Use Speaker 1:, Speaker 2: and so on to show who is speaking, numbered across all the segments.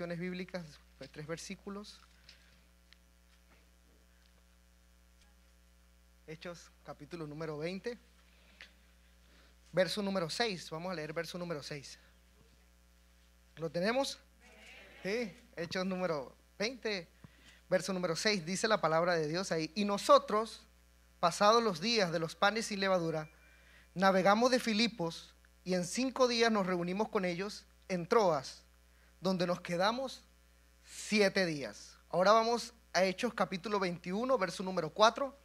Speaker 1: bíblicas, tres versículos. Hechos capítulo número 20, verso número 6. Vamos a leer verso número 6. ¿Lo tenemos? Sí, Hechos número 20, verso número 6. Dice la palabra de Dios ahí. Y nosotros, pasados los días de los panes y levadura, navegamos de Filipos y en cinco días nos reunimos con ellos en Troas donde nos quedamos siete días. Ahora vamos a Hechos capítulo 21, verso número 4.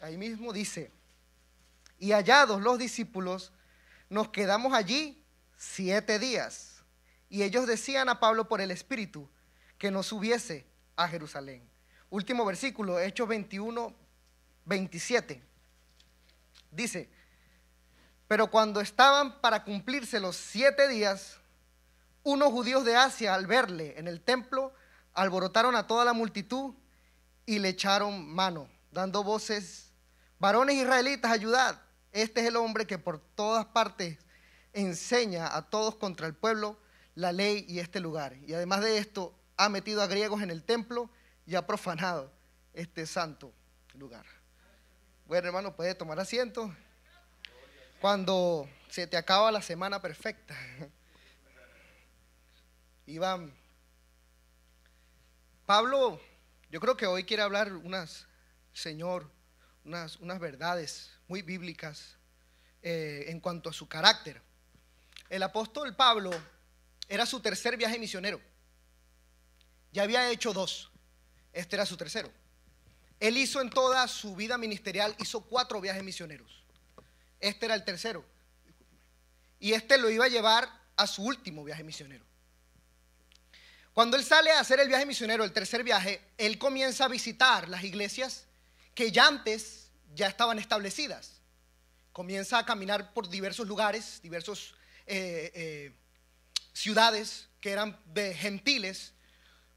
Speaker 1: Ahí mismo dice, y hallados los discípulos, nos quedamos allí siete días. Y ellos decían a Pablo por el Espíritu que nos subiese a Jerusalén. Último versículo, Hechos 21, 27. Dice, pero cuando estaban para cumplirse los siete días, unos judíos de Asia, al verle en el templo, alborotaron a toda la multitud y le echaron mano, dando voces, varones israelitas, ayudad. Este es el hombre que por todas partes enseña a todos contra el pueblo la ley y este lugar. Y además de esto, ha metido a griegos en el templo y ha profanado este santo lugar. Bueno, hermano, puede tomar asiento. Cuando se te acaba la semana perfecta. Pablo, yo creo que hoy quiere hablar unas, Señor, unas, unas verdades muy bíblicas eh, en cuanto a su carácter. El apóstol Pablo era su tercer viaje misionero. Ya había hecho dos. Este era su tercero. Él hizo en toda su vida ministerial, hizo cuatro viajes misioneros. Este era el tercero. Y este lo iba a llevar a su último viaje misionero. Cuando él sale a hacer el viaje misionero, el tercer viaje, él comienza a visitar las iglesias que ya antes ya estaban establecidas. Comienza a caminar por diversos lugares, diversas eh, eh, ciudades que eran de gentiles,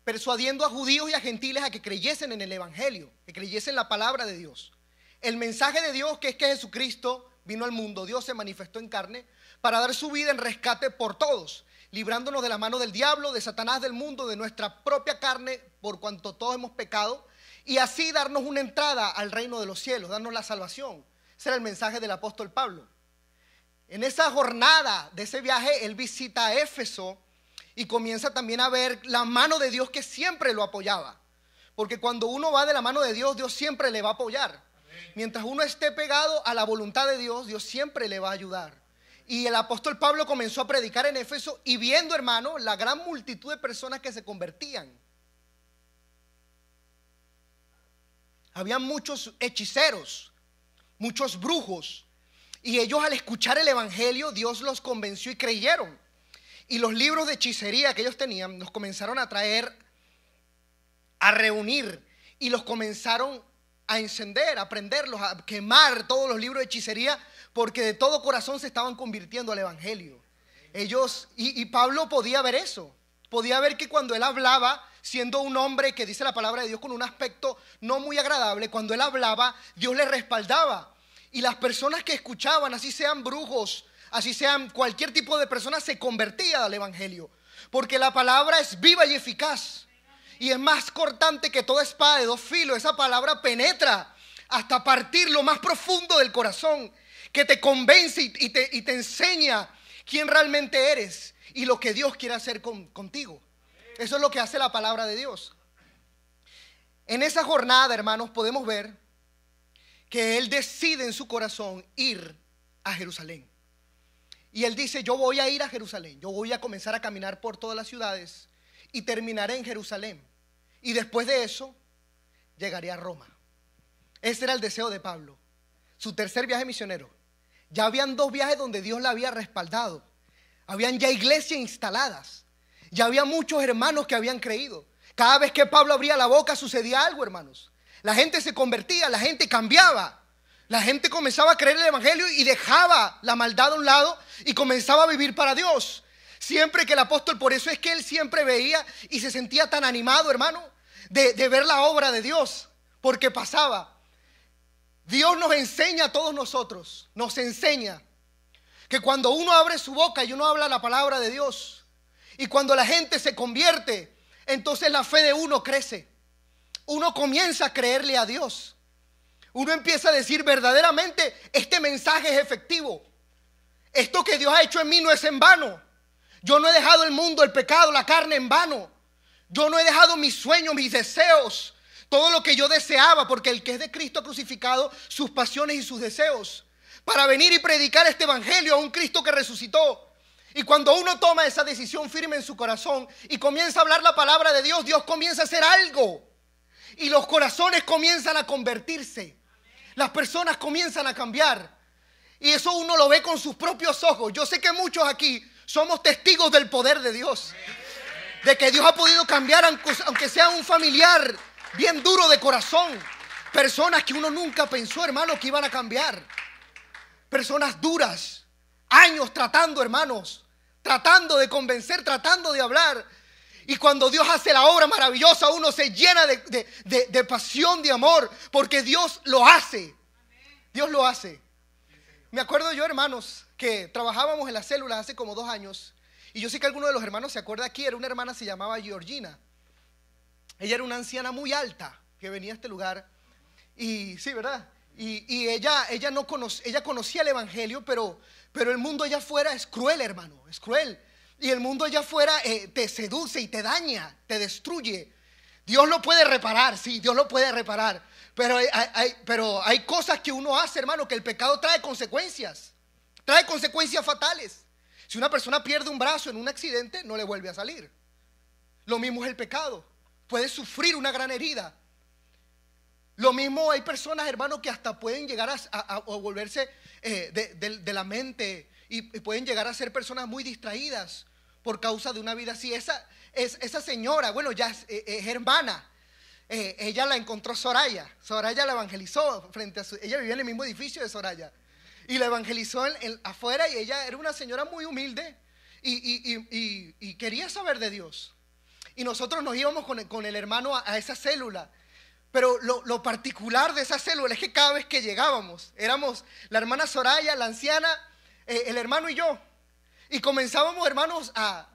Speaker 1: persuadiendo a judíos y a gentiles a que creyesen en el Evangelio, que creyesen en la palabra de Dios. El mensaje de Dios que es que Jesucristo vino al mundo, Dios se manifestó en carne para dar su vida en rescate por todos librándonos de la mano del diablo, de Satanás, del mundo, de nuestra propia carne, por cuanto todos hemos pecado, y así darnos una entrada al reino de los cielos, darnos la salvación. Ese era el mensaje del apóstol Pablo. En esa jornada de ese viaje, él visita Éfeso y comienza también a ver la mano de Dios que siempre lo apoyaba. Porque cuando uno va de la mano de Dios, Dios siempre le va a apoyar. Mientras uno esté pegado a la voluntad de Dios, Dios siempre le va a ayudar. Y el apóstol Pablo comenzó a predicar en Éfeso y viendo, hermano, la gran multitud de personas que se convertían. Había muchos hechiceros, muchos brujos. Y ellos al escuchar el Evangelio, Dios los convenció y creyeron. Y los libros de hechicería que ellos tenían los comenzaron a traer, a reunir. Y los comenzaron a encender, a prenderlos, a quemar todos los libros de hechicería porque de todo corazón se estaban convirtiendo al Evangelio. Ellos, y, Pablo podía ver eso, podía ver que cuando él hablaba, siendo un hombre que dice la palabra de Dios con un aspecto no muy agradable, cuando él hablaba, Dios le respaldaba. Y las personas que escuchaban, así sean brujos, así sean cualquier tipo de personas, se convertía al Evangelio. Porque la palabra es viva y eficaz. Y es más cortante que toda espada de dos filos. Esa palabra penetra hasta partir lo más profundo del corazón que te convence y te, enseña quién realmente eres y lo que Dios quiere hacer contigo. Eso es lo que hace la palabra de Dios. En esa jornada, hermanos, podemos ver que Él decide en su corazón ir a Jerusalén. Y Él dice, yo voy a ir a Jerusalén, yo voy a comenzar a caminar por todas las ciudades y terminaré en Jerusalén. Y después de eso, llegaré a Roma. Ese era el deseo de Pablo, su tercer viaje misionero. Ya habían dos viajes donde Dios la había respaldado. Habían ya iglesias instaladas. Ya había muchos hermanos que habían creído. Cada vez que Pablo abría la boca sucedía algo, hermanos. La gente se convertía, la gente cambiaba. La gente comenzaba a creer el Evangelio y dejaba la maldad a un lado y comenzaba a vivir para Dios. Siempre que el apóstol, por eso es que él siempre veía y se sentía tan animado, hermano, de, de ver la obra de Dios, porque pasaba Dios nos enseña a todos nosotros, nos enseña que cuando uno abre su boca y uno habla la palabra de Dios, y cuando la gente se convierte, entonces la fe de uno crece. Uno comienza a creerle a Dios. Uno empieza a decir verdaderamente, este mensaje es efectivo. Esto que Dios ha hecho en mí no es en vano. Yo no he dejado el mundo, el pecado, la carne en vano. Yo no he dejado mis sueños, mis deseos, todo lo que yo deseaba, porque el que es de Cristo ha crucificado sus pasiones y sus deseos, para venir y predicar este Evangelio a un Cristo que resucitó. Y cuando uno toma esa decisión firme en su corazón y comienza a hablar la palabra de Dios, Dios comienza a hacer algo. Y los corazones comienzan a convertirse. Las personas comienzan a cambiar. Y eso uno lo ve con sus propios ojos. Yo sé que muchos aquí somos testigos del poder de Dios. De que Dios ha podido cambiar, aunque sea un familiar bien duro de corazón. Personas que uno nunca pensó, hermano, que iban a cambiar. Personas duras, años tratando, hermanos, tratando de convencer, tratando de hablar. Y cuando Dios hace la obra maravillosa, uno se llena de, pasión, de amor, porque Dios lo hace. Dios lo hace. Me acuerdo yo, hermanos, que trabajábamos en las células hace como dos años. Y yo sé que alguno de los hermanos se acuerda aquí, era una hermana, se llamaba Georgina. Ella era una anciana muy alta que venía a este lugar. Y sí, ¿verdad? Y, ella, ella, no ella conocía el Evangelio, pero, pero el mundo allá afuera es cruel, hermano, es cruel. Y el mundo allá afuera eh, te seduce y te daña, te destruye. Dios lo puede reparar, sí, Dios lo puede reparar. Pero pero hay cosas que uno hace, hermano, que el pecado trae consecuencias. Trae consecuencias fatales. Si una persona pierde un brazo en un accidente, no le vuelve a salir. Lo mismo es el pecado puede sufrir una gran herida. Lo mismo hay personas, hermanos, que hasta pueden llegar a, volverse eh, de, la mente y, pueden llegar a ser personas muy distraídas por causa de una vida así. Esa, es, esa señora, bueno, ya es, eh, hermana. Eh, ella la encontró Soraya. Soraya la evangelizó frente a su... Ella vivía en el mismo edificio de Soraya. Y la evangelizó afuera y ella era una señora muy humilde y quería saber de Dios y nosotros nos íbamos con el, hermano a, esa célula. Pero lo, particular de esa célula es que cada vez que llegábamos, éramos la hermana Soraya, la anciana, eh, el hermano y yo. Y comenzábamos, hermanos, a,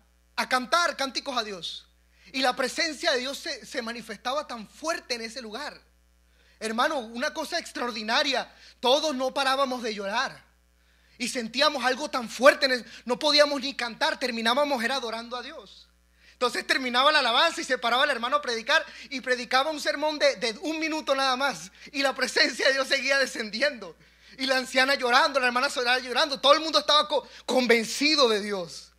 Speaker 1: cantar cánticos a Dios. Y la presencia de Dios se, se manifestaba tan fuerte en ese lugar. Hermano, una cosa extraordinaria. Todos no parábamos de llorar y sentíamos algo tan fuerte, no podíamos ni cantar, terminábamos era adorando a Dios. Entonces terminaba la alabanza y se paraba el hermano a predicar y predicaba un sermón de, un minuto nada más. Y la presencia de Dios seguía descendiendo. Y la anciana llorando, la hermana soledad llorando. Todo el mundo estaba convencido de Dios.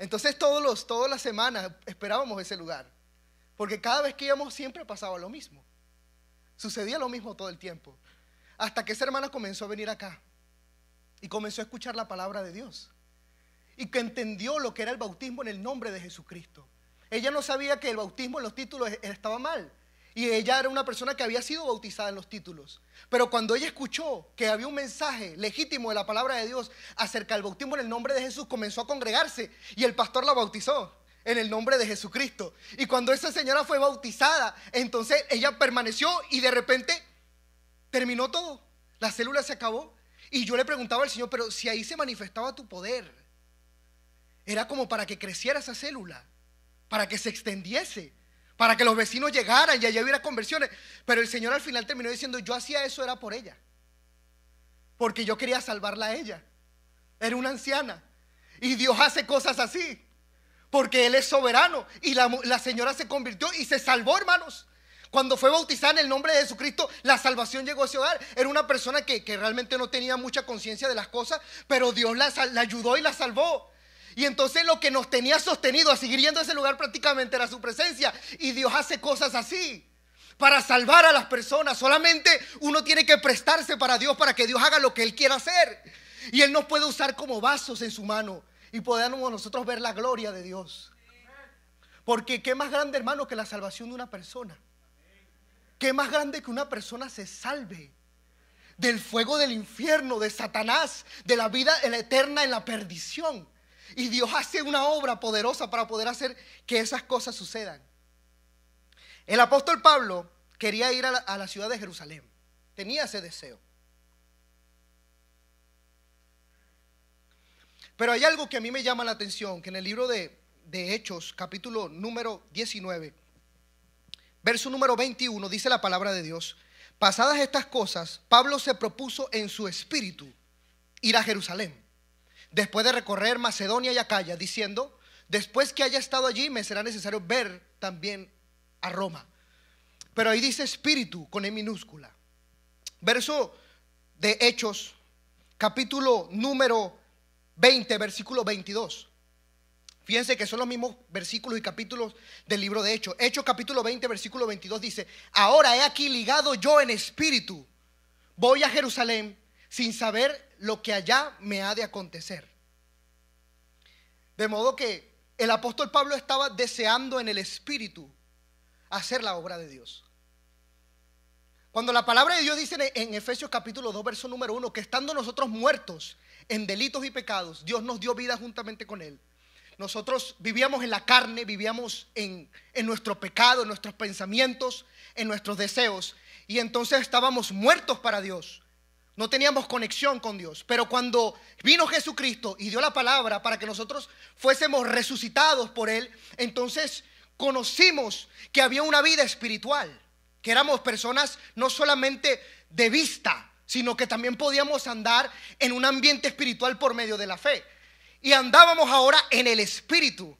Speaker 1: Entonces todos los, todas las semanas esperábamos ese lugar. Porque cada vez que íbamos siempre pasaba lo mismo. Sucedía lo mismo todo el tiempo. Hasta que esa hermana comenzó a venir acá. Y comenzó a escuchar la palabra de Dios. Y que entendió lo que era el bautismo en el nombre de Jesucristo. Ella no sabía que el bautismo en los títulos e-, estaba mal. Y ella era una persona que había sido bautizada en los títulos. Pero cuando ella escuchó que había un mensaje legítimo de la palabra de Dios acerca del bautismo en el nombre de Jesús, comenzó a congregarse y el pastor la bautizó en el nombre de Jesucristo. Y cuando esa señora fue bautizada, entonces ella permaneció y de repente terminó todo. La célula se acabó. Y yo le preguntaba al Señor, pero si ahí se manifestaba tu poder, era como para que creciera esa célula para que se extendiese, para que los vecinos llegaran y allá hubiera conversiones. Pero el Señor al final terminó diciendo, yo hacía eso era por ella, porque yo quería salvarla a ella. Era una anciana. Y Dios hace cosas así, porque Él es soberano. Y la, señora se convirtió y se salvó, hermanos. Cuando fue bautizada en el nombre de Jesucristo, la salvación llegó a ese hogar. Era una persona que, realmente no tenía mucha conciencia de las cosas, pero Dios la ayudó y la salvó. Y entonces lo que nos tenía sostenido a seguir yendo a ese lugar prácticamente era su presencia. Y Dios hace cosas así para salvar a las personas. Solamente uno tiene que prestarse para Dios para que Dios haga lo que Él quiera hacer. Y Él nos puede usar como vasos en su mano y podamos nosotros ver la gloria de Dios. Porque qué más grande, hermano, que la salvación de una persona. Qué más grande que una persona se salve del fuego del infierno, de Satanás, de la vida eterna en la perdición. Y Dios hace una obra poderosa para poder hacer que esas cosas sucedan. El apóstol Pablo quería ir a la, ciudad de Jerusalén. Tenía ese deseo. Pero hay algo que a mí me llama la atención, que en el libro de, de Hechos, capítulo número 19, verso número 21, dice la palabra de Dios. Pasadas estas cosas, Pablo se propuso en su espíritu ir a Jerusalén después de recorrer Macedonia y Acaya, diciendo, después que haya estado allí me será necesario ver también a Roma. Pero ahí dice espíritu con E minúscula. Verso de Hechos, capítulo número 20, versículo 22. Fíjense que son los mismos versículos y capítulos del libro de Hechos. Hechos capítulo 20, versículo 22 dice, ahora he aquí ligado yo en espíritu, voy a Jerusalén sin saber lo que allá me ha de acontecer. De modo que el apóstol Pablo estaba deseando en el Espíritu hacer la obra de Dios. Cuando la palabra de Dios dice en Efesios capítulo 2, verso número 1, que estando nosotros muertos en delitos y pecados, Dios nos dio vida juntamente con Él. Nosotros vivíamos en la carne, vivíamos en, en nuestro pecado, en nuestros pensamientos, en nuestros deseos. Y entonces estábamos muertos para Dios. No teníamos conexión con Dios. Pero cuando vino Jesucristo y dio la palabra para que nosotros fuésemos resucitados por Él, entonces conocimos que había una vida espiritual, que éramos personas no solamente de vista, sino que también podíamos andar en un ambiente espiritual por medio de la fe. Y andábamos ahora en el espíritu.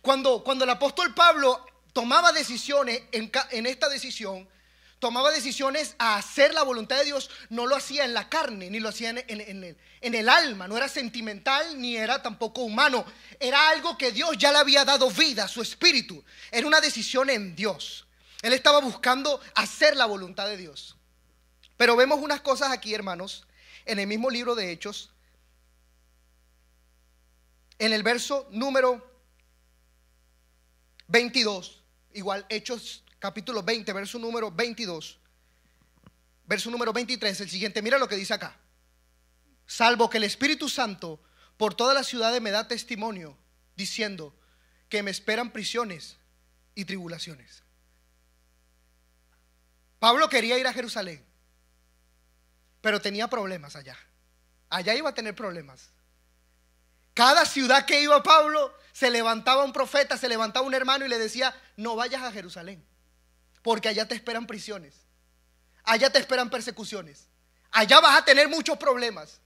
Speaker 1: Cuando, cuando el apóstol Pablo tomaba decisiones en, en esta decisión, tomaba decisiones a hacer la voluntad de Dios, no lo hacía en la carne, ni lo hacía en, el, alma, no era sentimental ni era tampoco humano, era algo que Dios ya le había dado vida, su espíritu, era una decisión en Dios. Él estaba buscando hacer la voluntad de Dios. Pero vemos unas cosas aquí, hermanos, en el mismo libro de Hechos, en el verso número 22, igual Hechos capítulo 20, verso número 22, verso número 23, el siguiente, mira lo que dice acá. Salvo que el Espíritu Santo por todas las ciudades me da testimonio, diciendo que me esperan prisiones y tribulaciones. Pablo quería ir a Jerusalén, pero tenía problemas allá. Allá iba a tener problemas. Cada ciudad que iba Pablo, se levantaba un profeta, se levantaba un hermano y le decía, no vayas a Jerusalén. Porque allá te esperan prisiones. Allá te esperan persecuciones. Allá vas a tener muchos problemas.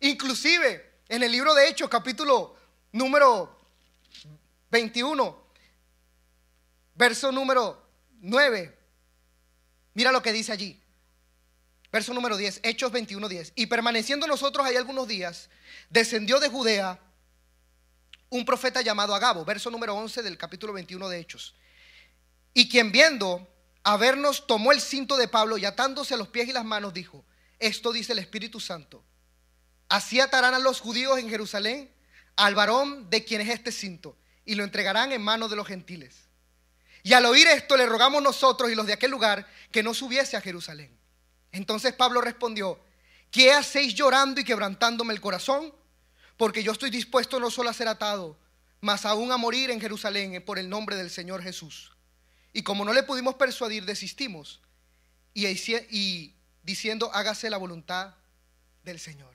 Speaker 1: Inclusive en el libro de Hechos, capítulo número 21, verso número 9. Mira lo que dice allí. Verso número 10, Hechos 21, 10. Y permaneciendo nosotros ahí algunos días, descendió de Judea un profeta llamado Agabo, verso número 11 del capítulo 21 de Hechos. Y quien viendo a vernos tomó el cinto de Pablo y atándose los pies y las manos dijo, esto dice el Espíritu Santo, así atarán a los judíos en Jerusalén al varón de quien es este cinto y lo entregarán en manos de los gentiles. Y al oír esto le rogamos nosotros y los de aquel lugar que no subiese a Jerusalén. Entonces Pablo respondió, ¿qué hacéis llorando y quebrantándome el corazón? Porque yo estoy dispuesto no solo a ser atado, mas aún a morir en Jerusalén eh, por el nombre del Señor Jesús. Y como no le pudimos persuadir, desistimos. Y, diciendo, hágase la voluntad del Señor.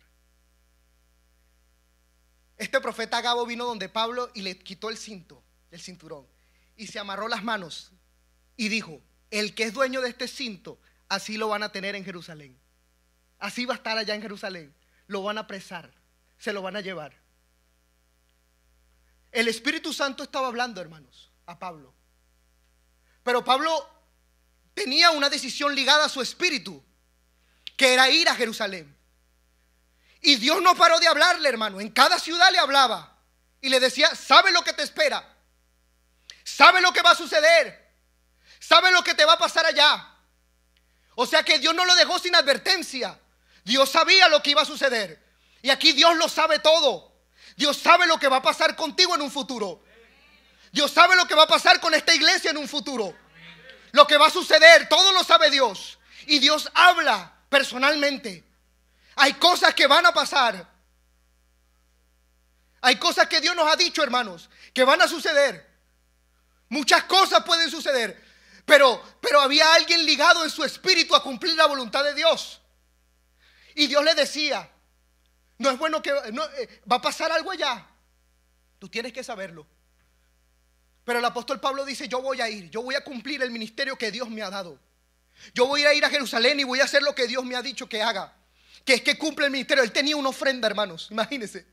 Speaker 1: Este profeta Gabo vino donde Pablo y le quitó el cinto, el cinturón, y se amarró las manos y dijo, el que es dueño de este cinto, así lo van a tener en Jerusalén. Así va a estar allá en Jerusalén. Lo van a apresar, se lo van a llevar. El Espíritu Santo estaba hablando, hermanos, a Pablo. Pero Pablo tenía una decisión ligada a su espíritu, que era ir a Jerusalén. Y Dios no paró de hablarle, hermano. En cada ciudad le hablaba y le decía, sabe lo que te espera, sabe lo que va a suceder, sabe lo que te va a pasar allá. O sea que Dios no lo dejó sin advertencia. Dios sabía lo que iba a suceder. Y aquí Dios lo sabe todo. Dios sabe lo que va a pasar contigo en un futuro. Dios sabe lo que va a pasar con esta iglesia en un futuro. Lo que va a suceder, todo lo sabe Dios. Y Dios habla personalmente. Hay cosas que van a pasar. Hay cosas que Dios nos ha dicho, hermanos, que van a suceder. Muchas cosas pueden suceder. Pero, pero había alguien ligado en su espíritu a cumplir la voluntad de Dios. Y Dios le decía, no es bueno que no, eh, va a pasar algo allá. Tú tienes que saberlo. Pero el apóstol Pablo dice, yo voy a ir, yo voy a cumplir el ministerio que Dios me ha dado. Yo voy a ir a Jerusalén y voy a hacer lo que Dios me ha dicho que haga. Que es que cumple el ministerio. Él tenía una ofrenda, hermanos, imagínense.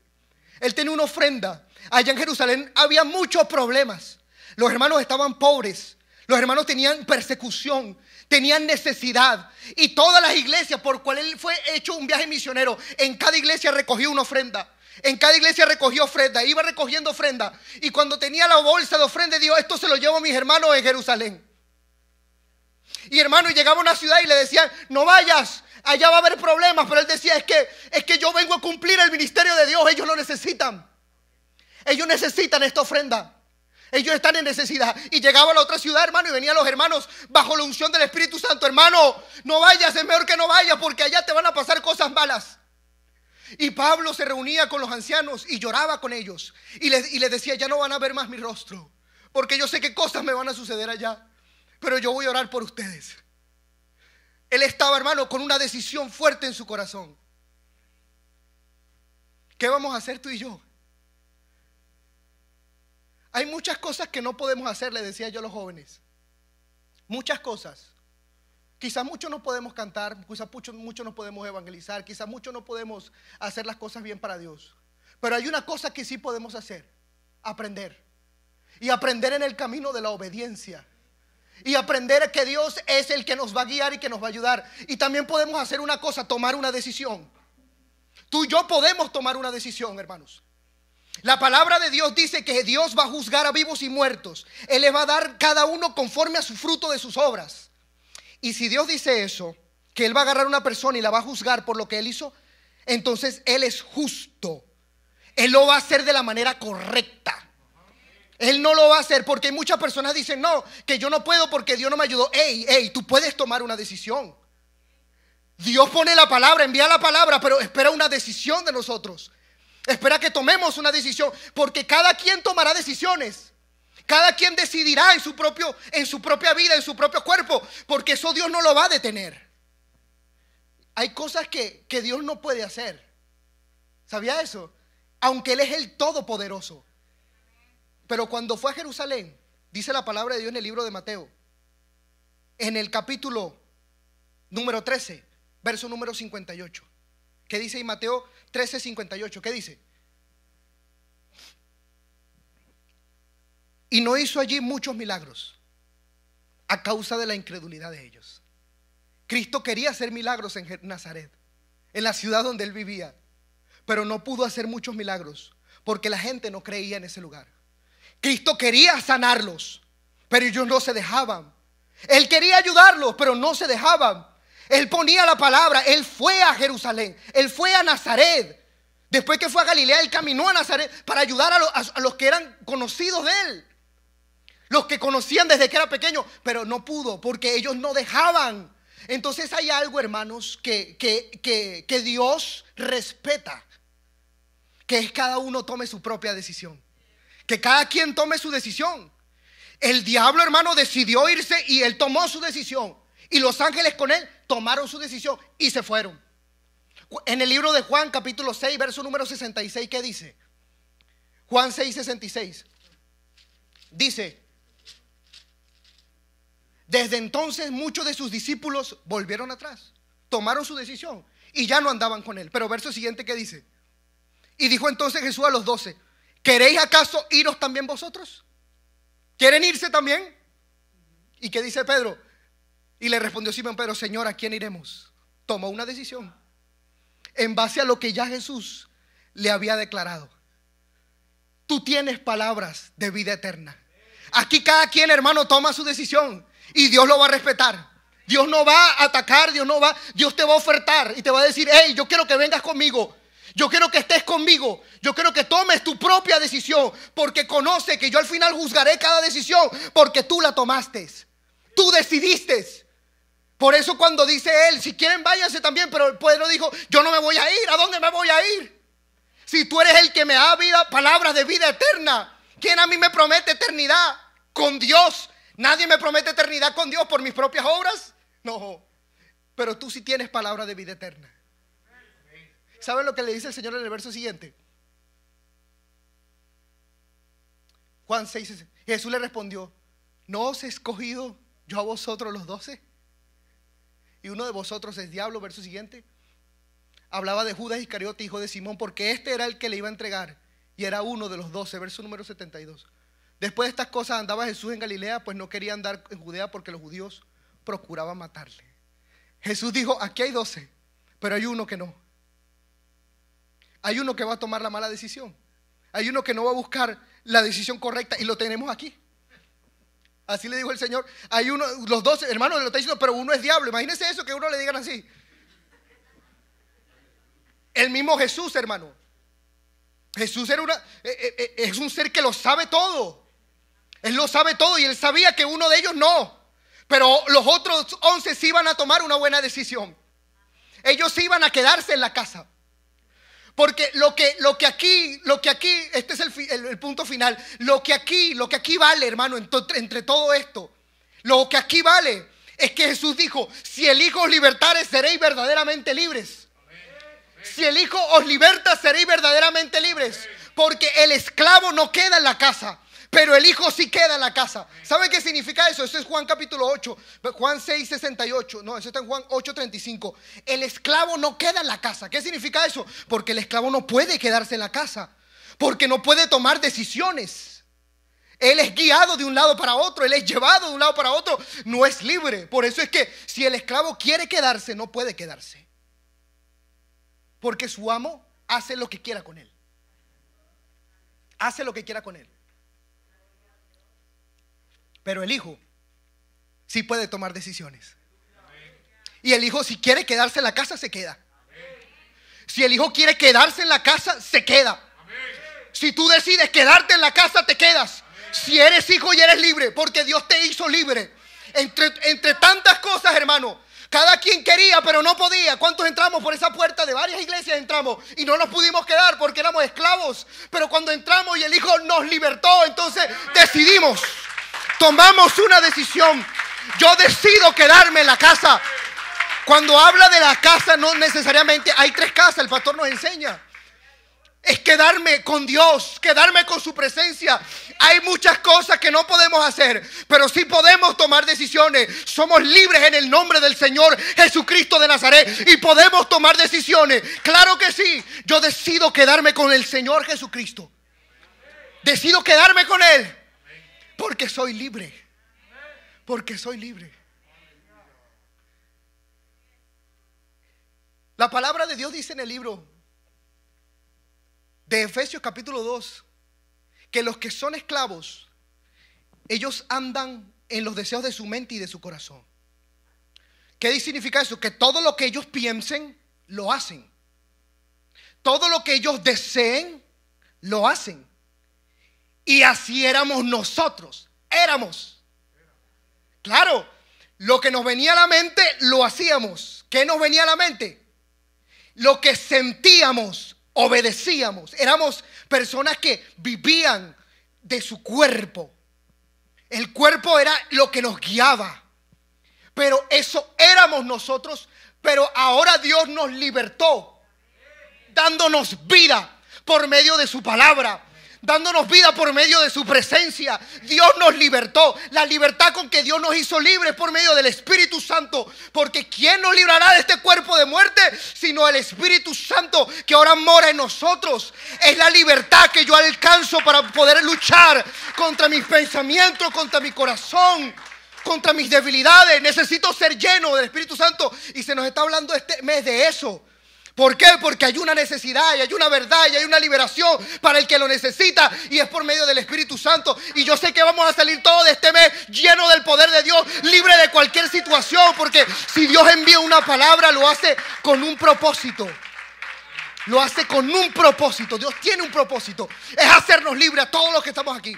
Speaker 1: Él tenía una ofrenda. Allá en Jerusalén había muchos problemas. Los hermanos estaban pobres. Los hermanos tenían persecución tenían necesidad. Y todas las iglesias por cual él fue hecho un viaje misionero, en cada iglesia recogió una ofrenda. En cada iglesia recogió ofrenda, iba recogiendo ofrenda. Y cuando tenía la bolsa de ofrenda, dijo, esto se lo llevo a mis hermanos en Jerusalén. Y hermano, llegaba a una ciudad y le decían, no vayas, allá va a haber problemas. Pero él decía, es que, es que yo vengo a cumplir el ministerio de Dios, ellos lo necesitan. Ellos necesitan esta ofrenda. Ellos están en necesidad. Y llegaba a la otra ciudad, hermano, y venían los hermanos bajo la unción del Espíritu Santo. Hermano, no vayas, es mejor que no vayas, porque allá te van a pasar cosas malas. Y Pablo se reunía con los ancianos y lloraba con ellos. Y les, decía, ya no van a ver más mi rostro, porque yo sé qué cosas me van a suceder allá. Pero yo voy a orar por ustedes. Él estaba, hermano, con una decisión fuerte en su corazón. ¿Qué vamos a hacer tú y yo? Hay muchas cosas que no podemos hacer, le decía yo a los jóvenes. Muchas cosas. Quizás mucho no podemos cantar, quizás mucho, no podemos evangelizar, quizás mucho no podemos hacer las cosas bien para Dios. Pero hay una cosa que sí podemos hacer, aprender. Y aprender en el camino de la obediencia. Y aprender que Dios es el que nos va a guiar y que nos va a ayudar. Y también podemos hacer una cosa, tomar una decisión. Tú y yo podemos tomar una decisión, hermanos. La palabra de Dios dice que Dios va a juzgar a vivos y muertos. Él les va a dar cada uno conforme a su fruto de sus obras. Y si Dios dice eso, que Él va a agarrar a una persona y la va a juzgar por lo que Él hizo, entonces Él es justo. Él lo va a hacer de la manera correcta. Él no lo va a hacer porque muchas personas dicen, no, que yo no puedo porque Dios no me ayudó. Ey, ey, tú puedes tomar una decisión. Dios pone la palabra, envía la palabra, pero espera una decisión de nosotros. Espera que tomemos una decisión, porque cada quien tomará decisiones. Cada quien decidirá en su propio en su propia vida, en su propio cuerpo, porque eso Dios no lo va a detener. Hay cosas que, que Dios no puede hacer. ¿Sabía eso? Aunque Él es el Todopoderoso. Pero cuando fue a Jerusalén, dice la palabra de Dios en el libro de Mateo, en el capítulo número 13, verso número 58. ¿Qué dice ahí Mateo 13:58? ¿Qué dice? Y no hizo allí muchos milagros a causa de la incredulidad de ellos. Cristo quería hacer milagros en Nazaret, en la ciudad donde él vivía, pero no pudo hacer muchos milagros porque la gente no creía en ese lugar. Cristo quería sanarlos, pero ellos no se dejaban. Él quería ayudarlos, pero no se dejaban. Él ponía la palabra, él fue a Jerusalén, él fue a Nazaret. Después que fue a Galilea, él caminó a Nazaret para ayudar a los, que eran conocidos de él. Los que conocían desde que era pequeño, pero no pudo porque ellos no dejaban. Entonces hay algo, hermanos, que, que, que, que Dios respeta, que es cada uno tome su propia decisión, que cada quien tome su decisión. El diablo, hermano, decidió irse y él tomó su decisión. Y los ángeles con él, tomaron su decisión y se fueron. En el libro de Juan, capítulo 6, verso número 66, ¿qué dice? Juan 6, 66. Dice, desde entonces muchos de sus discípulos volvieron atrás, tomaron su decisión y ya no andaban con él. Pero verso siguiente, ¿qué dice? Y dijo entonces Jesús a los doce, ¿queréis acaso iros también vosotros? ¿Quieren irse también? ¿Y qué dice Pedro? Y le respondió Simón pero Señor, ¿a quién iremos? Tomó una decisión en base a lo que ya Jesús le había declarado. Tú tienes palabras de vida eterna. Aquí cada quien, hermano, toma su decisión y Dios lo va a respetar. Dios no va a atacar, Dios no va, Dios te va a ofertar y te va a decir, hey, yo quiero que vengas conmigo, yo quiero que estés conmigo, yo quiero que tomes tu propia decisión, porque conoce que yo al final juzgaré cada decisión, porque tú la tomaste, tú decidiste. Por eso cuando dice él, si quieren váyanse también, pero el pueblo dijo, yo no me voy a ir, ¿a dónde me voy a ir? Si tú eres el que me da vida, palabras de vida eterna, ¿quién a mí me promete eternidad? Con Dios. Nadie me promete eternidad con Dios por mis propias obras. No, pero tú sí tienes palabras de vida eterna. ¿Saben lo que le dice el Señor en el verso siguiente? Juan 6, Jesús le respondió, ¿no os he escogido yo a vosotros los doce? y uno de vosotros es diablo, verso siguiente. Hablaba de Judas Iscariote, hijo de Simón, porque este era el que le iba a entregar y era uno de los doce, verso número 72. Después de estas cosas andaba Jesús en Galilea, pues no quería andar en Judea porque los judíos procuraban matarle. Jesús dijo, aquí hay doce, pero hay uno que no. Hay uno que va a tomar la mala decisión. Hay uno que no va a buscar la decisión correcta y lo tenemos aquí. Así le dijo el Señor. Hay uno, los dos hermanos lo está diciendo, pero uno es diablo. Imagínense eso, que uno le digan así. El mismo Jesús, hermano. Jesús era una, eh, eh, eh, es un ser que lo sabe todo. Él lo sabe todo y él sabía que uno de ellos no. Pero los otros once sí iban a tomar una buena decisión. Ellos iban a quedarse en la casa. Porque lo que, lo que aquí, lo que aquí, este es el, punto final, lo que aquí, lo que aquí vale, hermano, entre, entre todo esto, lo que aquí vale es que Jesús dijo, si el Hijo os libertare, seréis verdaderamente libres. Si el Hijo os liberta, seréis verdaderamente libres. Porque el esclavo no queda en la casa pero el hijo sí queda en la casa. ¿Sabe qué significa eso? Eso es Juan capítulo 8, Juan 6, 68. No, eso está en Juan 8, 35. El esclavo no queda en la casa. ¿Qué significa eso? Porque el esclavo no puede quedarse en la casa, porque no puede tomar decisiones. Él es guiado de un lado para otro, él es llevado de un lado para otro, no es libre. Por eso es que si el esclavo quiere quedarse, no puede quedarse. Porque su amo hace lo que quiera con él. Hace lo que quiera con él. Pero el hijo sí puede tomar decisiones. Y el hijo si quiere quedarse en la casa, se queda. Si el hijo quiere quedarse en la casa, se queda. Si tú decides quedarte en la casa, te quedas. Si eres hijo y eres libre, porque Dios te hizo libre. Entre, entre tantas cosas, hermano, cada quien quería, pero no podía. ¿Cuántos entramos por esa puerta de varias iglesias? Entramos y no nos pudimos quedar porque éramos esclavos. Pero cuando entramos y el Hijo nos libertó, entonces decidimos. Tomamos una decisión. Yo decido quedarme en la casa. Cuando habla de la casa, no necesariamente hay tres casas, el pastor nos enseña. Es quedarme con Dios, quedarme con su presencia. Hay muchas cosas que no podemos hacer, pero sí podemos tomar decisiones. Somos libres en el nombre del Señor Jesucristo de Nazaret y podemos tomar decisiones. Claro que sí, yo decido quedarme con el Señor Jesucristo. Decido quedarme con Él. Porque soy libre. Porque soy libre. La palabra de Dios dice en el libro de Efesios capítulo 2 que los que son esclavos, ellos andan en los deseos de su mente y de su corazón. ¿Qué significa eso? Que todo lo que ellos piensen, lo hacen. Todo lo que ellos deseen, lo hacen. Y así éramos nosotros. Éramos. Claro, lo que nos venía a la mente lo hacíamos. ¿Qué nos venía a la mente? Lo que sentíamos, obedecíamos. Éramos personas que vivían de su cuerpo. El cuerpo era lo que nos guiaba. Pero eso éramos nosotros. Pero ahora Dios nos libertó, dándonos vida por medio de su palabra, dándonos vida por medio de su presencia. Dios nos libertó. La libertad con que Dios nos hizo libres por medio del Espíritu Santo. Porque ¿quién nos librará de este cuerpo de muerte? Sino el Espíritu Santo que ahora mora en nosotros. Es la libertad que yo alcanzo para poder luchar contra mis pensamientos, contra mi corazón contra mis debilidades, necesito ser lleno del Espíritu Santo. Y se nos está hablando este mes de eso. ¿Por qué? Porque hay una necesidad y hay una verdad y hay una liberación para el que lo necesita y es por medio del Espíritu Santo. Y yo sé que vamos a salir todo de este mes lleno del poder de Dios, libre de cualquier situación, porque si Dios envía una palabra, lo hace con un propósito. Lo hace con un propósito. Dios tiene un propósito. Es hacernos libres a todos los que estamos aquí.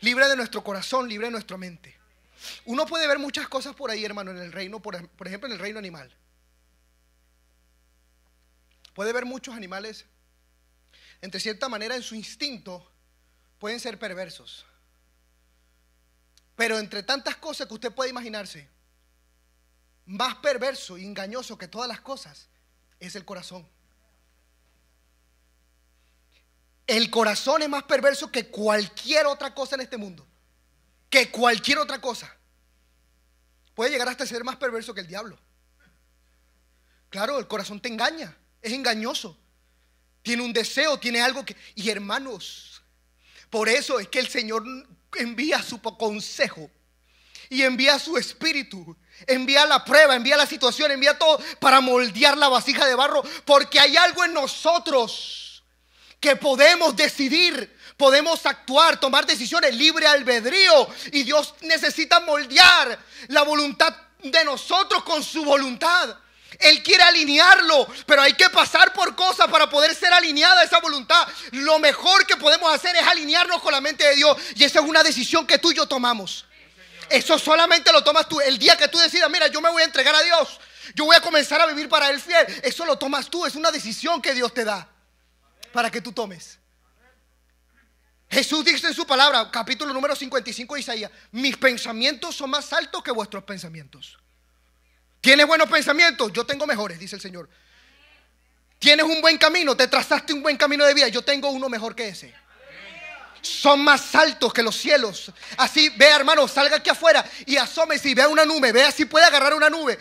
Speaker 1: Libre de nuestro corazón, libre de nuestra mente. Uno puede ver muchas cosas por ahí, hermano, en el reino, por ejemplo, en el reino animal. Puede ver muchos animales, entre cierta manera, en su instinto, pueden ser perversos. Pero entre tantas cosas que usted puede imaginarse, más perverso engañoso que todas las cosas es el corazón. El corazón es más perverso que cualquier otra cosa en este mundo. Que cualquier otra cosa. Puede llegar hasta ser más perverso que el diablo. Claro, el corazón te engaña es engañoso. Tiene un deseo, tiene algo que... Y hermanos, por eso es que el Señor envía su consejo y envía su espíritu, envía la prueba, envía la situación, envía todo para moldear la vasija de barro, porque hay algo en nosotros que podemos decidir, podemos actuar, tomar decisiones libre albedrío y Dios necesita moldear la voluntad de nosotros con su voluntad. Él quiere alinearlo, pero hay que pasar por cosas para poder ser alineada a esa voluntad. Lo mejor que podemos hacer es alinearnos con la mente de Dios y esa es una decisión que tú y yo tomamos. Eso solamente lo tomas tú. El día que tú decidas, mira, yo me voy a entregar a Dios, yo voy a comenzar a vivir para Él fiel. Eso lo tomas tú, es una decisión que Dios te da para que tú tomes. Jesús dice en su palabra, capítulo número 55 de Isaías, mis pensamientos son más altos que vuestros pensamientos. ¿Tienes buenos pensamientos? Yo tengo mejores, dice el Señor. ¿Tienes un buen camino? ¿Te trazaste un buen camino de vida? Yo tengo uno mejor que ese. Son más altos que los cielos. Así, vea hermano, salga aquí afuera y asómese y vea una nube. Vea si puede agarrar una nube.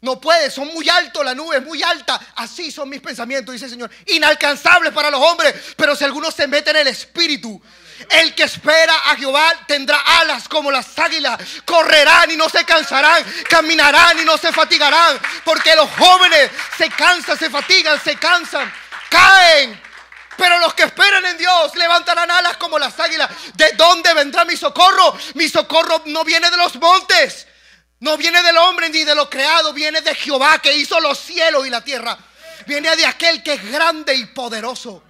Speaker 1: No puede, son muy altos, la nube es muy alta. Así son mis pensamientos, dice el Señor. Inalcanzables para los hombres. Pero si alguno se mete en el espíritu, el que espera a Jehová tendrá alas como las águilas. Correrán y no se cansarán. Caminarán y no se fatigarán. Porque los jóvenes se cansan, se fatigan, se cansan. Caen. Pero los que esperan en Dios levantarán alas como las águilas. ¿De dónde vendrá mi socorro? Mi socorro no viene de los montes. No viene del hombre ni de lo creado. Viene de Jehová que hizo los cielos y la tierra. Viene de aquel que es grande y poderoso.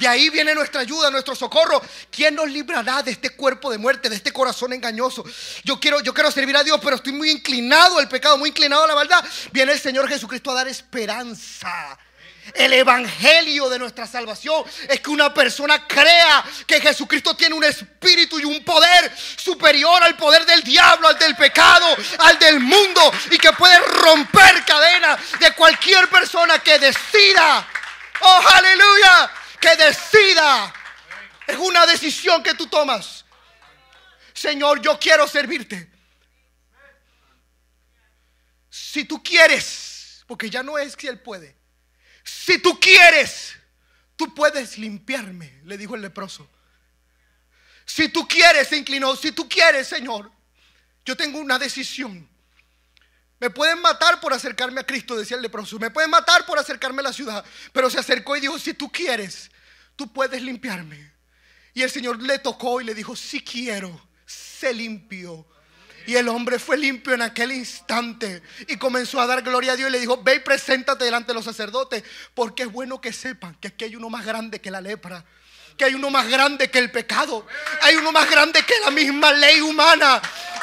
Speaker 1: De ahí viene nuestra ayuda, nuestro socorro. ¿Quién nos librará de este cuerpo de muerte, de este corazón engañoso? Yo quiero, yo quiero servir a Dios, pero estoy muy inclinado al pecado, muy inclinado a la maldad. Viene el Señor Jesucristo a dar esperanza. El evangelio de nuestra salvación es que una persona crea que Jesucristo tiene un espíritu y un poder superior al poder del diablo, al del pecado, al del mundo y que puede romper cadenas de cualquier persona que decida. ¡Oh, aleluya! que decida. Es una decisión que tú tomas. Señor, yo quiero servirte. Si tú quieres, porque ya no es que Él puede. Si tú quieres, tú puedes limpiarme, le dijo el leproso. Si tú quieres, se inclinó. Si tú quieres, Señor, yo tengo una decisión. Me pueden matar por acercarme a Cristo, decía el leproso. Me pueden matar por acercarme a la ciudad. Pero se acercó y dijo, si tú quieres, tú puedes limpiarme. Y el Señor le tocó y le dijo, si quiero, se limpió. Y el hombre fue limpio en aquel instante y comenzó a dar gloria a Dios y le dijo, ve y preséntate delante de los sacerdotes, porque es bueno que sepan que aquí hay uno más grande que la lepra que hay uno más grande que el pecado, hay uno más grande que la misma ley humana,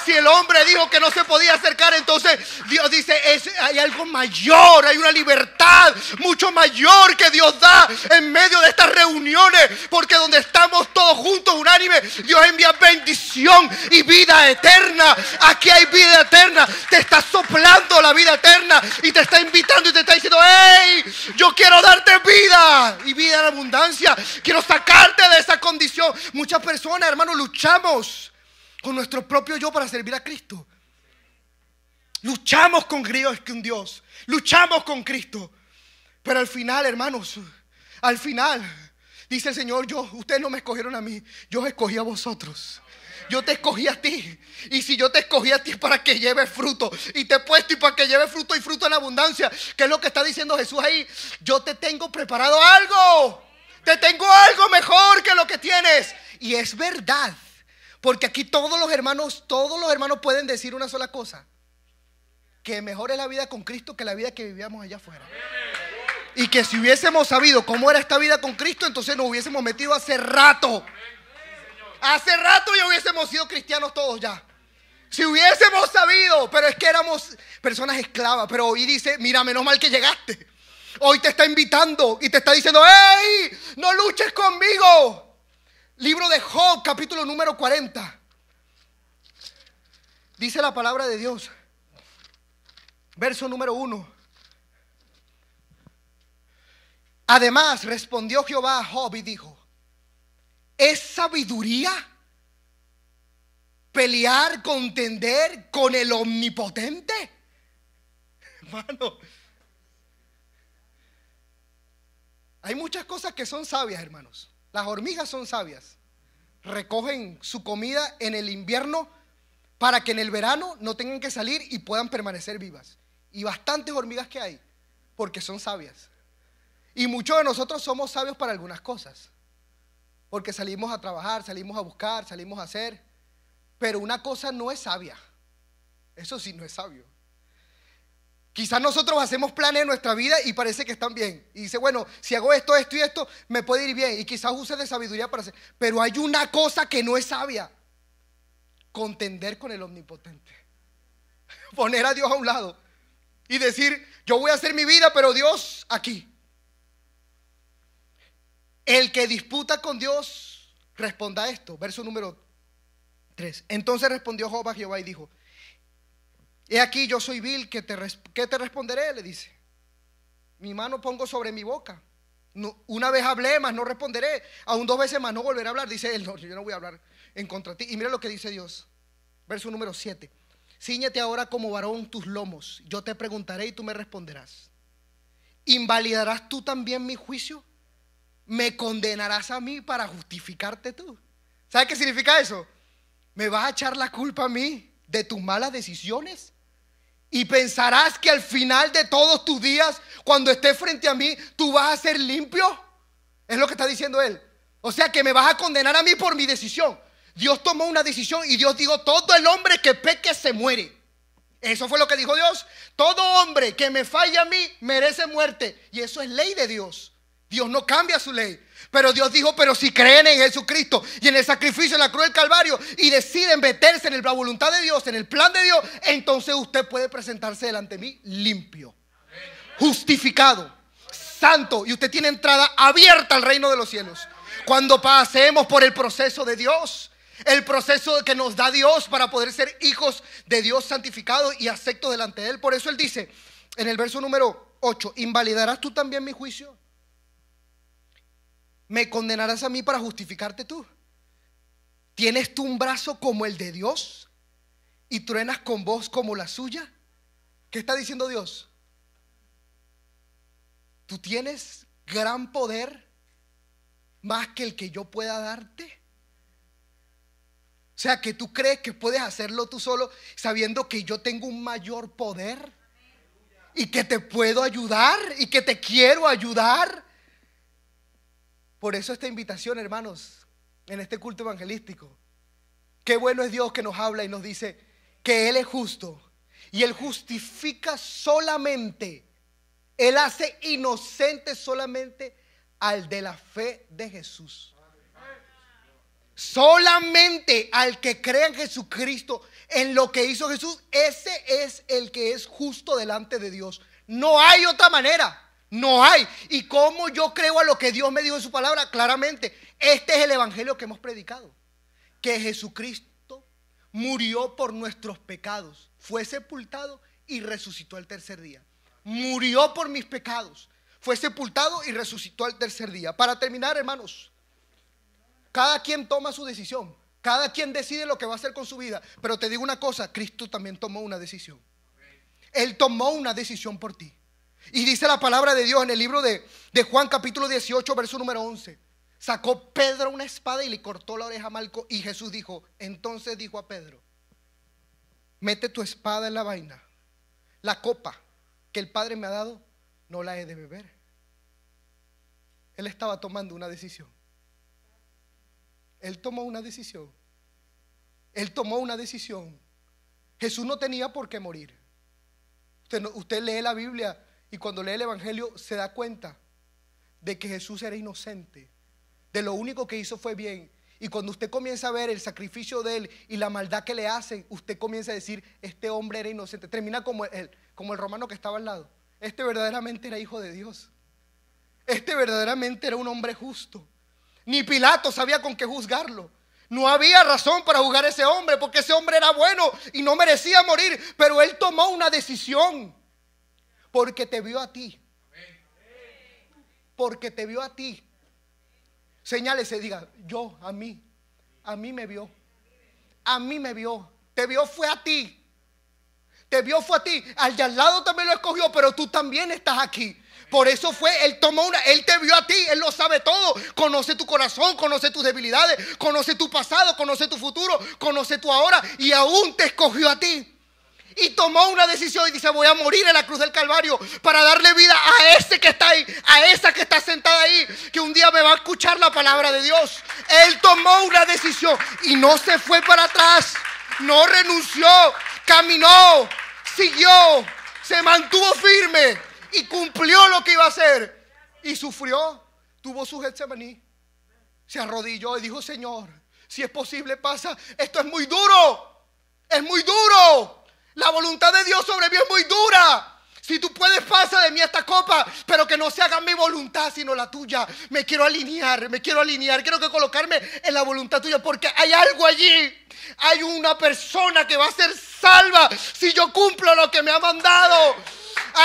Speaker 1: si el hombre dijo que no se podía acercar, entonces Dios dice, hay algo mayor, hay una libertad mucho mayor que Dios da en medio de estas reuniones, porque donde estamos todos juntos, unánime, Dios envía bendición y vida eterna. Aquí hay vida eterna, te está soplando la vida eterna y te está invitando y te está diciendo, hey, yo quiero darte vida y vida en abundancia, quiero sacarte de esa condición. Muchas personas, hermanos luchamos con nuestro propio yo para servir a Cristo. Luchamos con que un Dios. Luchamos con Cristo. Pero al final, hermanos, al final, dice el Señor, yo, ustedes no me escogieron a mí, yo escogí a vosotros. Yo te escogí a ti. Y si yo te escogí a ti para que lleves fruto. Y te he puesto y para que lleves fruto y fruto en abundancia. Que es lo que está diciendo Jesús ahí. Yo te tengo preparado algo. Te tengo algo mejor que lo que tienes. Y es verdad. Porque aquí todos los hermanos, todos los hermanos pueden decir una sola cosa. Que mejor es la vida con Cristo que la vida que vivíamos allá afuera. Y que si hubiésemos sabido cómo era esta vida con Cristo, entonces nos hubiésemos metido hace rato. Hace rato ya hubiésemos sido cristianos todos ya. Si hubiésemos sabido, pero es que éramos personas esclavas. Pero hoy dice, mira, menos mal que llegaste. Hoy te está invitando y te está diciendo, ¡Ey! No luches conmigo. Libro de Job, capítulo número 40. Dice la palabra de Dios. Verso número 1. Además respondió Jehová a Job y dijo, ¿es sabiduría pelear, contender con el omnipotente? Hermano, hay muchas cosas que son sabias, hermanos. Las hormigas son sabias. Recogen su comida en el invierno para que en el verano no tengan que salir y puedan permanecer vivas. Y bastantes hormigas que hay, porque son sabias. Y muchos de nosotros somos sabios para algunas cosas, porque salimos a trabajar, salimos a buscar, salimos a hacer, pero una cosa no es sabia. Eso sí no es sabio. Quizás nosotros hacemos planes en nuestra vida y parece que están bien. Y dice, bueno, si hago esto, esto y esto, me puede ir bien. Y quizás use de sabiduría para hacer. Pero hay una cosa que no es sabia. Contender con el omnipotente. Poner a Dios a un lado. Y decir, yo voy a hacer mi vida, pero Dios aquí. El que disputa con Dios, responda esto. Verso número 3. Entonces respondió Jehová a Jehová y dijo, He aquí, yo soy vil, ¿qué te, te responderé? Le dice. Mi mano pongo sobre mi boca. una vez hablé, más no responderé. Aún dos veces más no volveré a hablar. Dice el no, yo no voy a hablar en contra de ti. Y mira lo que dice Dios. Verso número 7. Cíñete ahora como varón tus lomos. Yo te preguntaré y tú me responderás. ¿Invalidarás tú también mi juicio? ¿Me condenarás a mí para justificarte tú? ¿Sabes qué significa eso? ¿Me vas a echar la culpa a mí de tus malas decisiones? Y pensarás que al final de todos tus días, cuando estés frente a mí, tú vas a ser limpio. Es lo que está diciendo él. O sea que me vas a condenar a mí por mi decisión. Dios tomó una decisión y Dios dijo, todo el hombre que peque se muere. Eso fue lo que dijo Dios. Todo hombre que me falla a mí merece muerte. Y eso es ley de Dios. Dios no cambia su ley. Pero Dios dijo, pero si creen en Jesucristo y en el sacrificio en la cruz del Calvario y deciden meterse en la voluntad de Dios, en el plan de Dios, entonces usted puede presentarse delante de mí limpio, justificado, santo y usted tiene entrada abierta al reino de los cielos. Cuando pasemos por el proceso de Dios, el proceso que nos da Dios para poder ser hijos de Dios santificados y aceptos delante de Él. Por eso Él dice en el verso número 8, ¿invalidarás tú también mi juicio? me condenarás a mí para justificarte tú. ¿Tienes tú un brazo como el de Dios y truenas con voz como la suya? ¿Qué está diciendo Dios? Tú tienes gran poder más que el que yo pueda darte. O sea, que tú crees que puedes hacerlo tú solo sabiendo que yo tengo un mayor poder y que te puedo ayudar y que te quiero ayudar por eso esta invitación, hermanos, en este culto evangelístico. Qué bueno es Dios que nos habla y nos dice que Él es justo y Él justifica solamente, Él hace inocente solamente al de la fe de Jesús. Solamente al que crea en Jesucristo, en lo que hizo Jesús, ese es el que es justo delante de Dios. No hay otra manera. No hay. ¿Y como yo creo a lo que Dios me dijo en su palabra? Claramente, este es el Evangelio que hemos predicado. Que Jesucristo murió por nuestros pecados, fue sepultado y resucitó al tercer día. Murió por mis pecados, fue sepultado y resucitó al tercer día. Para terminar, hermanos, cada quien toma su decisión, cada quien decide lo que va a hacer con su vida. Pero te digo una cosa, Cristo también tomó una decisión. Él tomó una decisión por ti. Y dice la palabra de Dios en el libro de, de Juan capítulo 18, verso número 11. Sacó Pedro una espada y le cortó la oreja a Malco y Jesús dijo, entonces dijo a Pedro, mete tu espada en la vaina, la copa que el Padre me ha dado, no la he de beber. Él estaba tomando una decisión. Él tomó una decisión. Él tomó una decisión. Jesús no tenía por qué morir. usted lee la Biblia y cuando lee el Evangelio se da cuenta de que Jesús era inocente, de lo único que hizo fue bien. Y cuando usted comienza a ver el sacrificio de él y la maldad que le hacen, usted comienza a decir, este hombre era inocente. Termina como el, como el romano que estaba al lado. Este verdaderamente era hijo de Dios. Este verdaderamente era un hombre justo. Ni Pilato sabía con qué juzgarlo. No había razón para juzgar a ese hombre porque ese hombre era bueno y no merecía morir, pero él tomó una decisión. Porque te vio a ti. Porque te vio a ti. Señálese, diga, yo, a mí. A mí me vio. A mí me vio. Te vio fue a ti. Te vio fue a ti. Al de al lado también lo escogió, pero tú también estás aquí. Por eso fue, Él tomó una, Él te vio a ti, Él lo sabe todo. Conoce tu corazón, conoce tus debilidades, conoce tu pasado, conoce tu futuro, conoce tu ahora y aún te escogió a ti y tomó una decisión y dice, voy a morir en la cruz del Calvario para darle vida a ese que está ahí, a esa que está sentada ahí, que un día me va a escuchar la palabra de Dios. Él tomó una decisión y no se fue para atrás, no renunció, caminó, siguió, se mantuvo firme y cumplió lo que iba a hacer. Y sufrió, tuvo su Getsemaní, se arrodilló y dijo, Señor, si es posible pasa, esto es muy duro, es muy duro, la voluntad de Dios sobre mí es muy dura. Si tú puedes, pasa de mí esta copa, pero que no se haga mi voluntad, sino la tuya. Me quiero alinear, me quiero alinear. Quiero que colocarme en la voluntad tuya, porque hay algo allí. Hay una persona que va a ser salva si yo cumplo lo que me ha mandado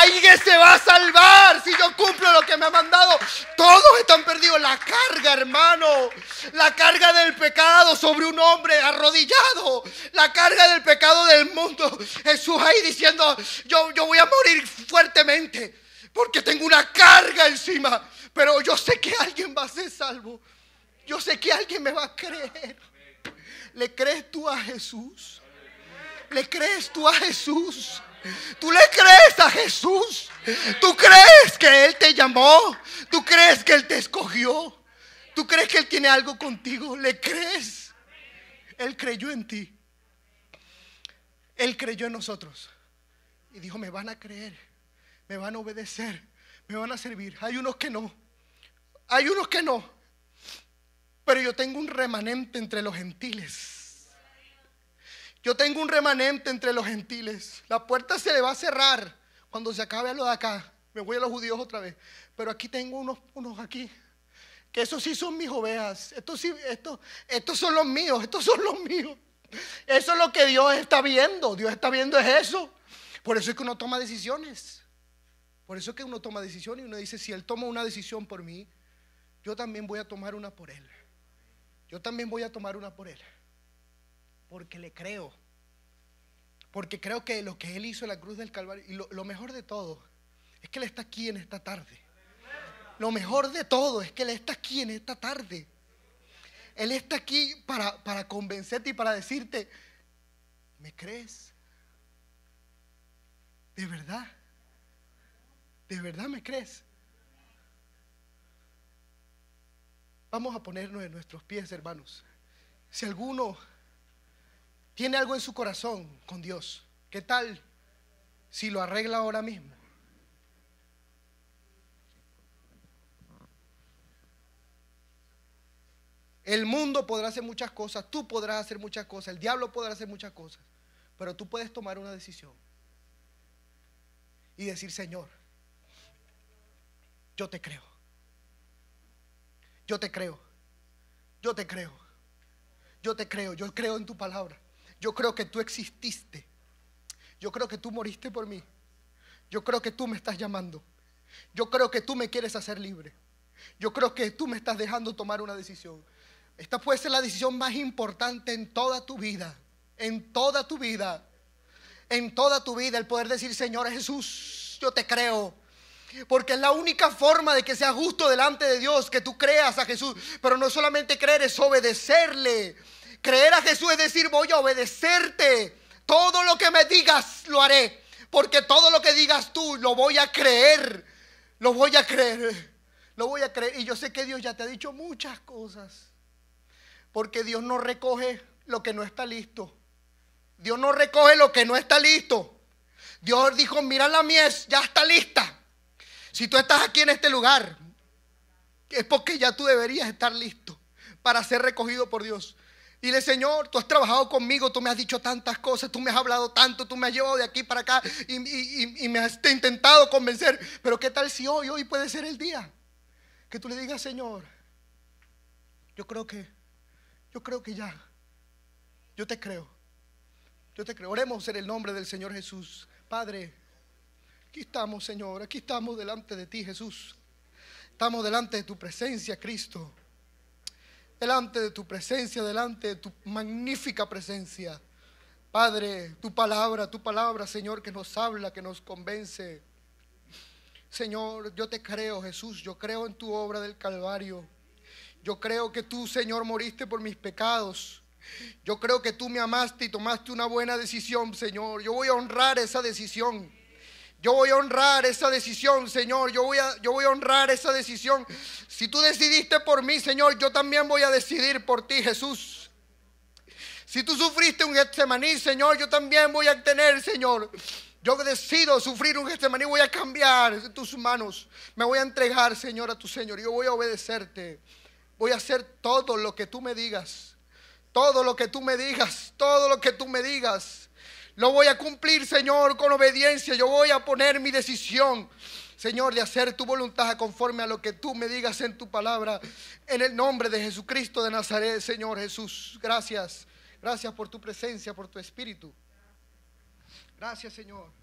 Speaker 1: alguien se va a salvar si yo cumplo lo que me ha mandado. Todos están perdidos. La carga, hermano, la carga del pecado sobre un hombre arrodillado, la carga del pecado del mundo. Jesús ahí diciendo, yo, yo voy a morir fuertemente porque tengo una carga encima, pero yo sé que alguien va a ser salvo. Yo sé que alguien me va a creer. ¿Le crees tú a Jesús? ¿Le crees tú a Jesús? ¿Tú le crees a Jesús? ¿Tú crees que Él te llamó? ¿Tú crees que Él te escogió? ¿Tú crees que Él tiene algo contigo? ¿Le crees? Él creyó en ti. Él creyó en nosotros. Y dijo, me van a creer, me van a obedecer, me van a servir. Hay unos que no. Hay unos que no. Pero yo tengo un remanente entre los gentiles yo tengo un remanente entre los gentiles. La puerta se le va a cerrar cuando se acabe lo de acá. Me voy a los judíos otra vez. Pero aquí tengo unos, unos aquí. Que esos sí son mis ovejas. Estos, sí, estos son los míos. Estos son los míos. Eso es lo que Dios está viendo. Dios está viendo es eso. Por eso es que uno toma decisiones. Por eso es que uno toma decisiones y uno dice, si Él toma una decisión por mí, yo también voy a tomar una por Él. Yo también voy a tomar una por Él porque le creo. Porque creo que lo que Él hizo en la cruz del Calvario, y lo, mejor de todo, es que Él está aquí en esta tarde. Lo mejor de todo es que Él está aquí en esta tarde. Él está aquí para, para convencerte y para decirte, ¿me crees? ¿De verdad? ¿De verdad me crees? Vamos a ponernos en nuestros pies, hermanos. Si alguno tiene algo en su corazón con Dios. ¿Qué tal si lo arregla ahora mismo? El mundo podrá hacer muchas cosas, tú podrás hacer muchas cosas, el diablo podrá hacer muchas cosas, pero tú puedes tomar una decisión y decir, Señor, yo te creo, yo te creo, yo te creo, yo te creo, yo creo en tu palabra. Yo creo que tú exististe. Yo creo que tú moriste por mí. Yo creo que tú me estás llamando. Yo creo que tú me quieres hacer libre. Yo creo que tú me estás dejando tomar una decisión. Esta puede ser la decisión más importante en toda tu vida. En toda tu vida. En toda tu vida. El poder decir, Señor Jesús, yo te creo. Porque es la única forma de que sea justo delante de Dios, que tú creas a Jesús. Pero no solamente creer, es obedecerle. Creer a Jesús es decir, voy a obedecerte. Todo lo que me digas lo haré. Porque todo lo que digas tú lo voy a creer. Lo voy a creer. Lo voy a creer. Y yo sé que Dios ya te ha dicho muchas cosas. Porque Dios no recoge lo que no está listo. Dios no recoge lo que no está listo. Dios dijo, mira la mies, ya está lista. Si tú estás aquí en este lugar, es porque ya tú deberías estar listo para ser recogido por Dios. Y le Señor, tú has trabajado conmigo, tú me has dicho tantas cosas, tú me has hablado tanto, tú me has llevado de aquí para acá y, me has intentado convencer. Pero ¿qué tal si hoy, hoy puede ser el día que tú le digas, Señor, yo creo que, yo creo que ya, yo te creo, yo te creo. Oremos en el nombre del Señor Jesús. Padre, aquí estamos, Señor, aquí estamos delante de ti, Jesús. Estamos delante de tu presencia, Cristo delante de tu presencia, delante de tu magnífica presencia. Padre, tu palabra, tu palabra, Señor, que nos habla, que nos convence. Señor, yo te creo, Jesús, yo creo en tu obra del Calvario. Yo creo que tú, Señor, moriste por mis pecados. Yo creo que tú me amaste y tomaste una buena decisión, Señor. Yo voy a honrar esa decisión. Yo voy a honrar esa decisión, Señor. Yo voy, a, yo voy a honrar esa decisión. Si tú decidiste por mí, Señor, yo también voy a decidir por ti, Jesús. Si tú sufriste un Getsemaní, Señor, yo también voy a tener, Señor. Yo decido sufrir un Getsemaní, voy a cambiar de tus manos. Me voy a entregar, Señor, a tu Señor. Yo voy a obedecerte. Voy a hacer todo lo que tú me digas. Todo lo que tú me digas. Todo lo que tú me digas. Lo voy a cumplir, Señor, con obediencia. Yo voy a poner mi decisión, Señor, de hacer tu voluntad conforme a lo que tú me digas en tu palabra. En el nombre de Jesucristo de Nazaret, Señor Jesús. Gracias. Gracias por tu presencia, por tu espíritu. Gracias, Señor.